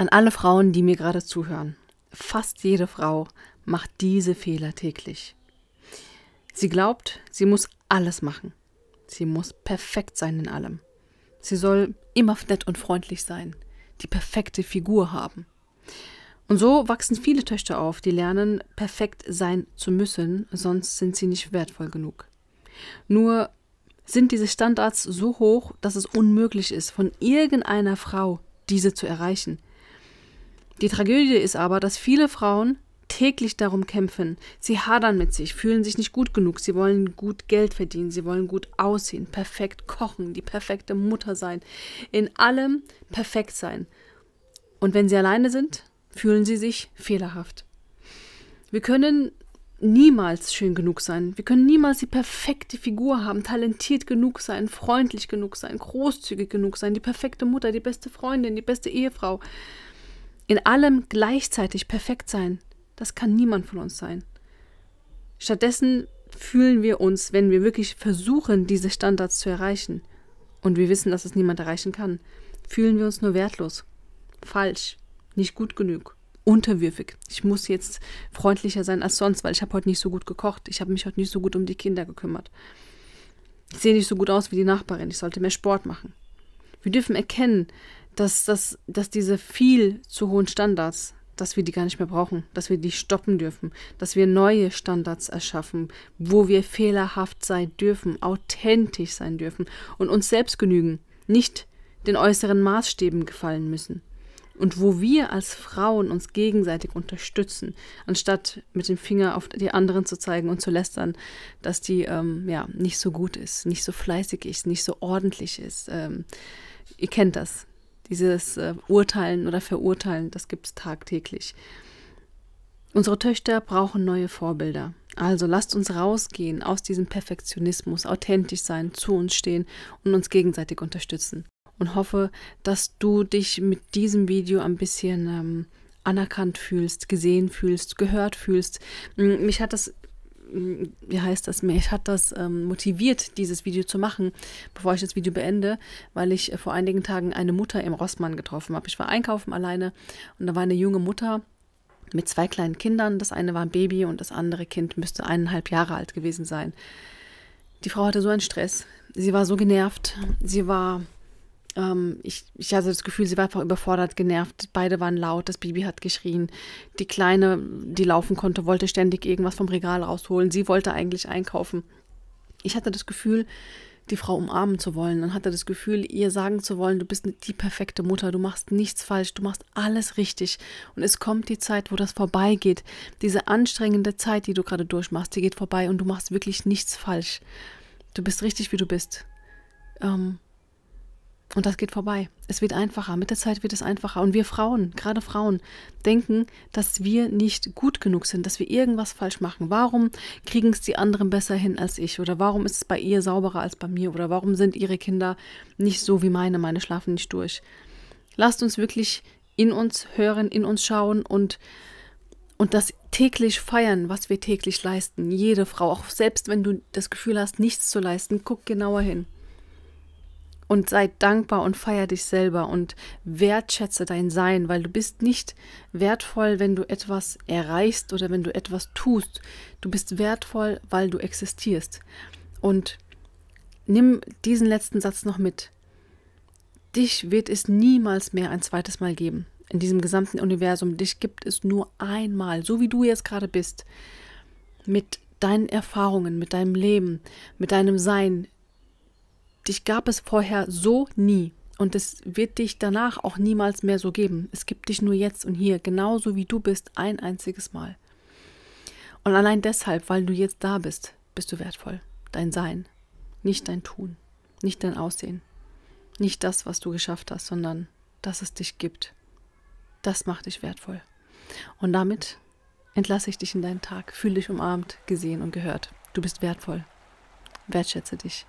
An alle Frauen, die mir gerade zuhören. Fast jede Frau macht diese Fehler täglich. Sie glaubt, sie muss alles machen. Sie muss perfekt sein in allem. Sie soll immer nett und freundlich sein, die perfekte Figur haben. Und so wachsen viele Töchter auf, die lernen, perfekt sein zu müssen, sonst sind sie nicht wertvoll genug. Nur sind diese Standards so hoch, dass es unmöglich ist, von irgendeiner Frau diese zu erreichen. Die Tragödie ist aber, dass viele Frauen täglich darum kämpfen. Sie hadern mit sich, fühlen sich nicht gut genug, sie wollen gut Geld verdienen, sie wollen gut aussehen, perfekt kochen, die perfekte Mutter sein, in allem perfekt sein. Und wenn sie alleine sind, fühlen sie sich fehlerhaft. Wir können niemals schön genug sein. Wir können niemals die perfekte Figur haben, talentiert genug sein, freundlich genug sein, großzügig genug sein, die perfekte Mutter, die beste Freundin, die beste Ehefrau in allem gleichzeitig perfekt sein, das kann niemand von uns sein. Stattdessen fühlen wir uns, wenn wir wirklich versuchen, diese Standards zu erreichen, und wir wissen, dass es niemand erreichen kann, fühlen wir uns nur wertlos, falsch, nicht gut genug, unterwürfig. Ich muss jetzt freundlicher sein als sonst, weil ich habe heute nicht so gut gekocht, ich habe mich heute nicht so gut um die Kinder gekümmert. Ich sehe nicht so gut aus wie die Nachbarin, ich sollte mehr Sport machen. Wir dürfen erkennen, dass, dass, dass diese viel zu hohen Standards, dass wir die gar nicht mehr brauchen, dass wir die stoppen dürfen, dass wir neue Standards erschaffen, wo wir fehlerhaft sein dürfen, authentisch sein dürfen und uns selbst genügen, nicht den äußeren Maßstäben gefallen müssen. Und wo wir als Frauen uns gegenseitig unterstützen, anstatt mit dem Finger auf die anderen zu zeigen und zu lästern, dass die ähm, ja, nicht so gut ist, nicht so fleißig ist, nicht so ordentlich ist. Ähm, ihr kennt das dieses äh, Urteilen oder Verurteilen, das gibt es tagtäglich. Unsere Töchter brauchen neue Vorbilder. Also lasst uns rausgehen aus diesem Perfektionismus, authentisch sein, zu uns stehen und uns gegenseitig unterstützen. Und hoffe, dass du dich mit diesem Video ein bisschen ähm, anerkannt fühlst, gesehen fühlst, gehört fühlst. Mich hat das wie heißt das, mich hat das ähm, motiviert, dieses Video zu machen, bevor ich das Video beende, weil ich äh, vor einigen Tagen eine Mutter im Rossmann getroffen habe. Ich war einkaufen alleine und da war eine junge Mutter mit zwei kleinen Kindern. Das eine war ein Baby und das andere Kind müsste eineinhalb Jahre alt gewesen sein. Die Frau hatte so einen Stress. Sie war so genervt. Sie war ähm, ich, ich hatte das Gefühl, sie war einfach überfordert, genervt. Beide waren laut, das Baby hat geschrien. Die Kleine, die laufen konnte, wollte ständig irgendwas vom Regal rausholen. Sie wollte eigentlich einkaufen. Ich hatte das Gefühl, die Frau umarmen zu wollen und hatte das Gefühl, ihr sagen zu wollen, du bist die perfekte Mutter, du machst nichts falsch, du machst alles richtig. Und es kommt die Zeit, wo das vorbeigeht. Diese anstrengende Zeit, die du gerade durchmachst, die geht vorbei und du machst wirklich nichts falsch. Du bist richtig, wie du bist. Ähm, und das geht vorbei. Es wird einfacher. Mit der Zeit wird es einfacher. Und wir Frauen, gerade Frauen, denken, dass wir nicht gut genug sind, dass wir irgendwas falsch machen. Warum kriegen es die anderen besser hin als ich? Oder warum ist es bei ihr sauberer als bei mir? Oder warum sind ihre Kinder nicht so wie meine? Meine schlafen nicht durch. Lasst uns wirklich in uns hören, in uns schauen und, und das täglich feiern, was wir täglich leisten. Jede Frau, auch selbst wenn du das Gefühl hast, nichts zu leisten, guck genauer hin und sei dankbar und feier dich selber und wertschätze dein Sein, weil du bist nicht wertvoll, wenn du etwas erreichst oder wenn du etwas tust. Du bist wertvoll, weil du existierst. Und nimm diesen letzten Satz noch mit. Dich wird es niemals mehr ein zweites Mal geben. In diesem gesamten Universum, dich gibt es nur einmal, so wie du jetzt gerade bist. Mit deinen Erfahrungen, mit deinem Leben, mit deinem Sein, Dich gab es vorher so nie. Und es wird dich danach auch niemals mehr so geben. Es gibt dich nur jetzt und hier, genauso wie du bist, ein einziges Mal. Und allein deshalb, weil du jetzt da bist, bist du wertvoll. Dein Sein, nicht dein Tun, nicht dein Aussehen, nicht das, was du geschafft hast, sondern dass es dich gibt. Das macht dich wertvoll. Und damit entlasse ich dich in deinen Tag. Fühl dich umarmt, gesehen und gehört. Du bist wertvoll. Wertschätze dich.